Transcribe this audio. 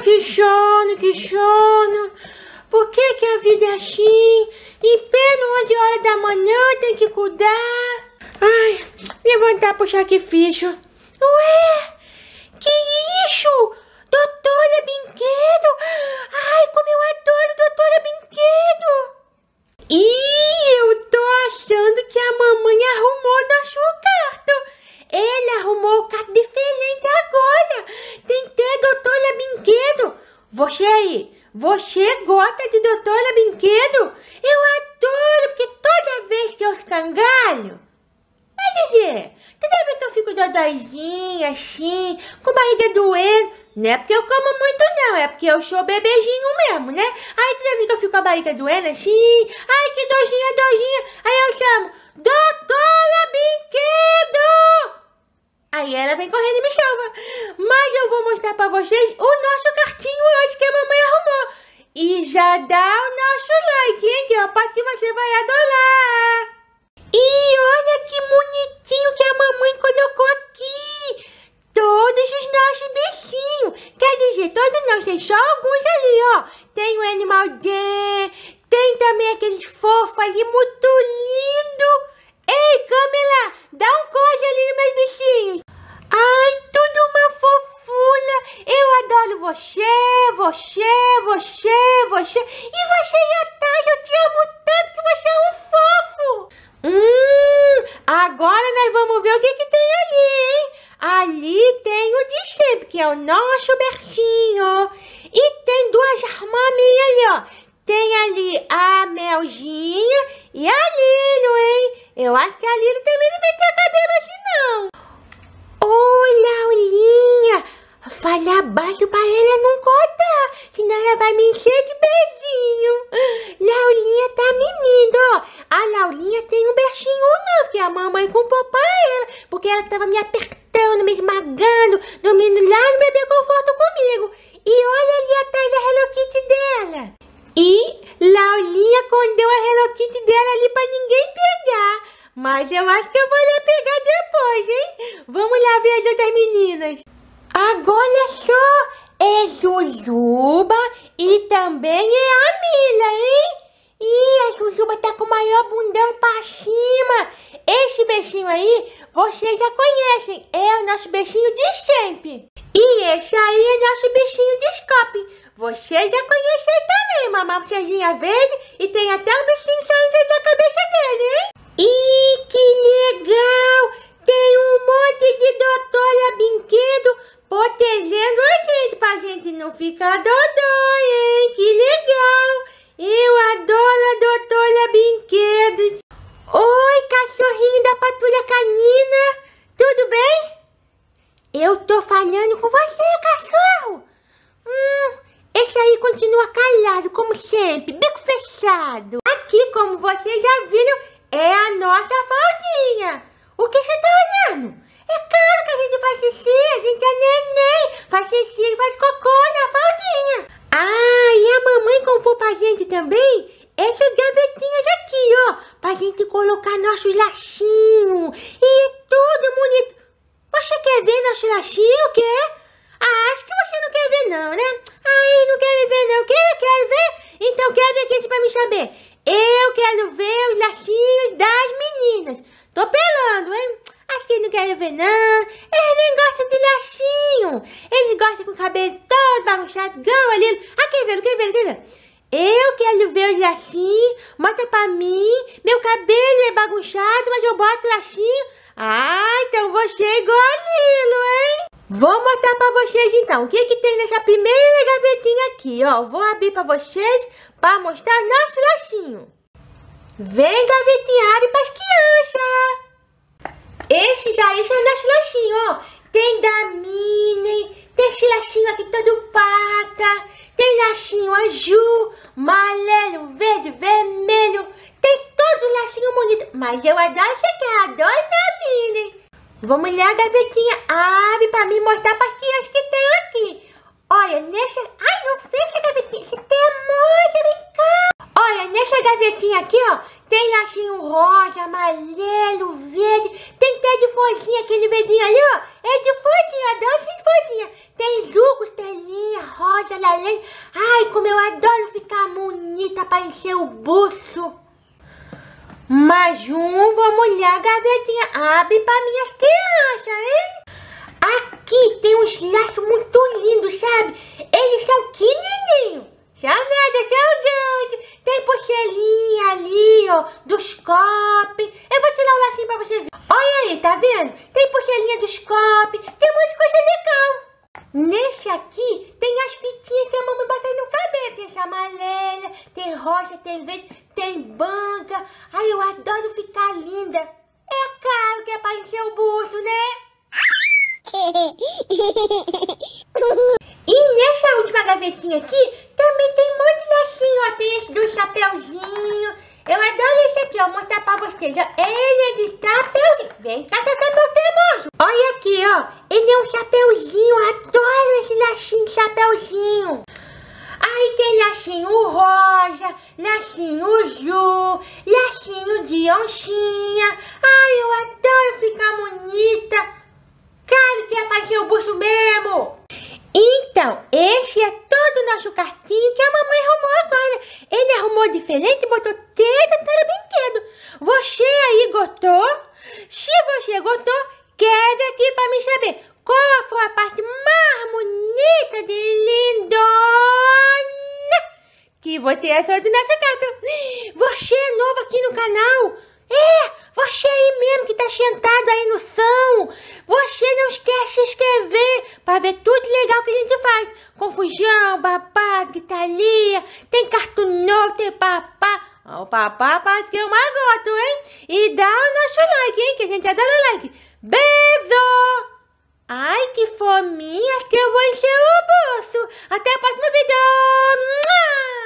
choro, questiono, questiono. Por que, que a vida é assim? Em pleno 11 horas da manhã tem que cuidar. Ai, levantar pro sacrifício. Ué, que isso? Doutora Brinquedo! Ai, como eu adoro Doutora Brinquedo! Ih, eu tô achando que a mamãe arrumou da açúcar! aí, você gosta de Doutora Brinquedo? Eu adoro, porque toda vez que eu escangalho... Vai dizer, toda vez que eu fico dodóizinha, assim, com barriga doendo... Não é porque eu como muito não, é porque eu sou bebezinho mesmo, né? Aí toda vez que eu fico com a barriga doendo, assim... Ai, que dojinha, dojinha... Aí eu chamo... Doutora Brinquedo! Aí ela vem correndo e me chama mas eu vou mostrar para vocês o nosso cartinho hoje que a mamãe arrumou. E já dá o nosso like, hein? Que é a parte que você vai adorar. E olha que bonitinho que a mamãe colocou aqui. Todos os nossos bichinhos. Quer dizer, todos não, tem só alguns ali, ó. Tem o Animal Jam, tem também aqueles fofos ali, muito lindo. Ei, Camila, dá um close ali nos meus bichinhos. Ai, eu adoro você, você, você, você. E você e a Taz, eu te amo tanto que você é um fofo. Hum, agora nós vamos ver o que, que tem ali, hein? Ali tem o de sempre, que é o nosso bertinho. E tem duas irmãs ali, ó. Tem ali a Melzinha e a Lilo, hein? Eu acho que a Lilo também não meteu a cadeira aqui, não. Olha, Olinha! Falar baixo pra ela não contar, senão ela vai me encher de beijinho. Laulinha tá mimindo, ó. A Laulinha tem um beijinho não, que é a mamãe comprou pra ela, porque ela tava me apertando Olha só, é Jujuba e também é a Mila, hein? Ih, a Jujuba tá com o maior bundão pra cima. Este bichinho aí, vocês já conhecem. É o nosso bichinho de sempre. E esse aí é nosso bichinho de Scope. Vocês já conhecem também, uma manchinha verde. E tem até um bichinho saindo da cabeça dele, hein? Ih, que legal! Tem um monte de Eu tô falando com você, cachorro! Hum, esse aí continua calado, como sempre, bico fechado. Aqui, como vocês já viram, é a nossa faldinha. O que você tá olhando? É claro que a gente faz xixi, a gente é neném, faz xixi, faz cocô na faldinha. Ah, e a mamãe comprou pra gente também essas gavetinhas aqui, ó, pra gente colocar nossos laxinhos. E tudo bonito. Você quer ver nosso laxinho, quer? Ah, acho que você não quer ver não, né? Ai, não quero ver não. Quer, ver? Então quer ver aqui pra me saber. Eu quero ver os lacinhos das meninas. Tô pelando, hein? Acho que não quero ver não. Eles nem gostam de lacinho. Eles gostam com o cabelo todo bagunçado, gão ali. Ah, quer ver, quer ver, quer ver? Eu quero ver os lacinhos, mostra pra mim. Meu cabelo é bagunçado, mas eu boto lacinho. Ah, então você é igual a Lilo, hein? Vou mostrar pra vocês então o que que tem nessa primeira gavetinha aqui, ó. Vou abrir pra vocês pra mostrar nosso lacinho. Vem, gavetinha, abre pras crianças. Esse já esse é o nosso lacinho, ó. Tem da Minnie, tem esse lacinho aqui todo pata, tem lacinho azul, amarelo, verde, vermelho, tem adoro o lacinho bonito, mas eu adoro chegar, adoro na hein? Vamos ler a gavetinha. Abre pra mim mostrar pastinhas que tem aqui. Olha, nessa... Ai, não fecha a é gavetinha. Você tem moça, vem cá. Olha, nessa gavetinha aqui, ó, tem lacinho rosa, amarelo, verde. Tem até de florzinha, aquele verdinho ali, ó. É de florzinha, adoro esse de florzinha. Tem jugo, telinha, rosa, laranja. Ai, como eu adoro ficar bonita para encher o buço. Mais um, vamos olhar, gavetinha. Abre pra minhas crianças, hein? Aqui tem uns laços muito lindos, sabe? Eles são que lindinho. Já nada, já grande. Tem pochelinha ali, ó, dos copos. Eu vou tirar um lacinho pra você ver. Olha aí, tá vendo? Tem pochelinha dos copos, tem muita coisa legal. Neste aqui tem as fitinhas que a mamãe bateu no cabelo. Tem chamalelha, tem rocha, tem verde, tem banca. Ai, eu adoro ficar linda. É caro que é para encher o bucho, né? e nessa última gavetinha aqui, também tem um monte de lacinho, ó. Tem esse do chapeuzinho. Eu adoro esse aqui, ó. Vou mostrar pra vocês, ó. Ele é de chapeuzinho. Vem cá, seu chapeu teimoso. Olha aqui, ó. Ele é um chapeuzinho. Eu adoro esse lacinho de chapeuzinho. Aí tem lacinho rosa, lacinho azul, lacinho de onchinha. Ai, eu adoro ficar bonita. Claro que é pra ser o busto mesmo. Então, este é todo o nosso cartinho que a mamãe arrumou agora. Ele arrumou diferente e botou para brinquedo. Você aí gostou? Se você gostou, Quer aqui para me saber. Qual foi a parte mais bonita de lindona que você é achou do Nacho Gato? Você é novo aqui no canal? É, você é aí mesmo que tá sentado aí no som. Você não esquece de se inscrever para ver tudo legal que a gente faz. Confusão, babado, gritaria, tem cartoon tem papá. O papá parece que é mais gosto, hein? E dá o nosso like, hein? Que a gente adora like. Beijo! Ai, que fominha que eu vou encher o bolso. Até o próximo vídeo.